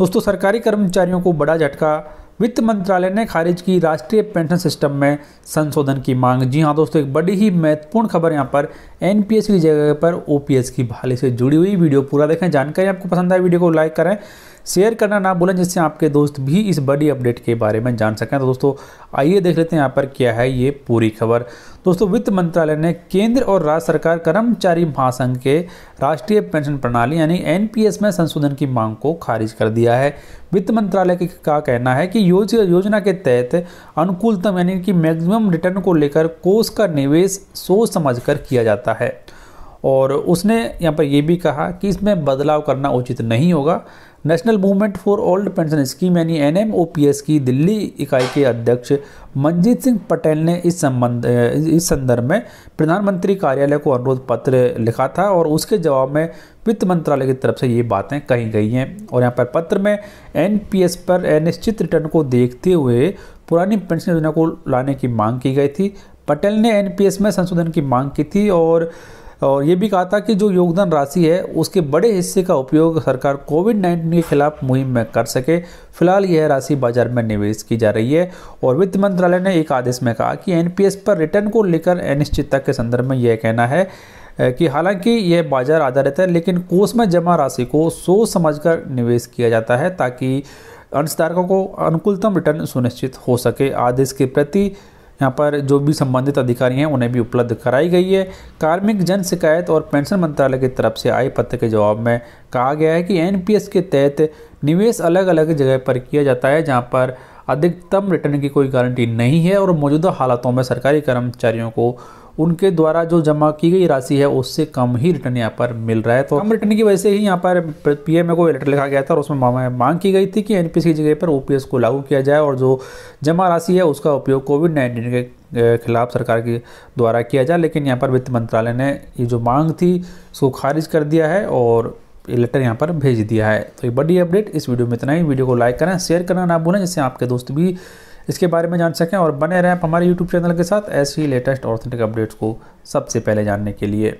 दोस्तों सरकारी कर्मचारियों को बड़ा झटका वित्त मंत्रालय ने खारिज की राष्ट्रीय पेंशन सिस्टम में संशोधन की मांग जी हाँ दोस्तों एक बड़ी ही महत्वपूर्ण खबर यहाँ पर एनपीएस की जगह पर ओपीएस की बहाली से जुड़ी हुई वीडियो पूरा देखें जानकारी आपको पसंद आए वीडियो को लाइक करें शेयर करना ना भूलें जिससे आपके दोस्त भी इस बड़ी अपडेट के बारे में जान सकें तो दोस्तों आइए देख लेते हैं यहाँ पर क्या है ये पूरी खबर दोस्तों वित्त मंत्रालय ने केंद्र और राज्य सरकार कर्मचारी महासंघ के राष्ट्रीय पेंशन प्रणाली यानी एनपीएस में संशोधन की मांग को खारिज कर दिया है वित्त मंत्रालय का कहना है कि योजना योजना के तहत अनुकूलतम यानी कि मैक्सिमम रिटर्न को लेकर कोष का निवेश सोच समझकर किया जाता है और उसने यहाँ पर यह भी कहा कि इसमें बदलाव करना उचित नहीं होगा national movement for old pension scheme यानी एन की दिल्ली इकाई के अध्यक्ष मनजीत सिंह पटेल ने इस संबंध इस संदर्भ में प्रधानमंत्री कार्यालय को अनुरोध पत्र लिखा था और उसके जवाब में वित्त मंत्रालय की तरफ से ये बातें कही गई हैं और यहाँ पर पत्र में एन पर अनिश्चित रिटर्न को देखते हुए पुरानी पेंशन योजना को लाने की मांग की गई थी पटेल ने एन में संशोधन की मांग की थी और और ये भी कहा था कि जो योगदान राशि है उसके बड़े हिस्से का उपयोग सरकार कोविड नाइन्टीन के खिलाफ मुहिम में कर सके फिलहाल यह राशि बाजार में निवेश की जा रही है और वित्त मंत्रालय ने एक आदेश में कहा कि एनपीएस पर रिटर्न को लेकर अनिश्चितता के संदर्भ में यह कहना है कि हालांकि यह बाजार आधारित है लेकिन कोष में जमा राशि को सोच समझकर निवेश किया जाता है ताकि अंशधारकों को अनुकूलतम रिटर्न सुनिश्चित हो सके आदेश के प्रति यहाँ पर जो भी संबंधित अधिकारी हैं उन्हें भी उपलब्ध कराई गई है कार्मिक जन शिकायत और पेंशन मंत्रालय की तरफ से आए पत्र के जवाब में कहा गया है कि एनपीएस के तहत निवेश अलग अलग जगह पर किया जाता है जहाँ पर अधिकतम रिटर्न की कोई गारंटी नहीं है और मौजूदा हालातों में सरकारी कर्मचारियों को उनके द्वारा जो जमा की गई राशि है उससे कम ही रिटर्न यहाँ पर मिल रहा है तो कम रिटर्न की वजह से ही यहाँ पर पीएमए को लेटर लिखा गया था और उसमें मांग की गई थी कि एनपीएस की जगह पर ओपीएस को लागू किया जाए और जो जमा राशि है उसका उपयोग कोविड नाइन्टीन के खिलाफ सरकार के द्वारा किया जाए लेकिन यहाँ पर वित्त मंत्रालय ने ये जो मांग थी उसको खारिज कर दिया है और लेटर यहाँ पर भेज दिया है तो ये बड़ी अपडेट इस वीडियो में इतना ही वीडियो को लाइक करें शेयर करना ना भूलें जिससे आपके दोस्त भी इसके बारे में जान सकें और बने रहें हमारे यूट्यूब चैनल के साथ ऐसी लेटेस्ट ऑथेंटिक अपडेट्स को सबसे पहले जानने के लिए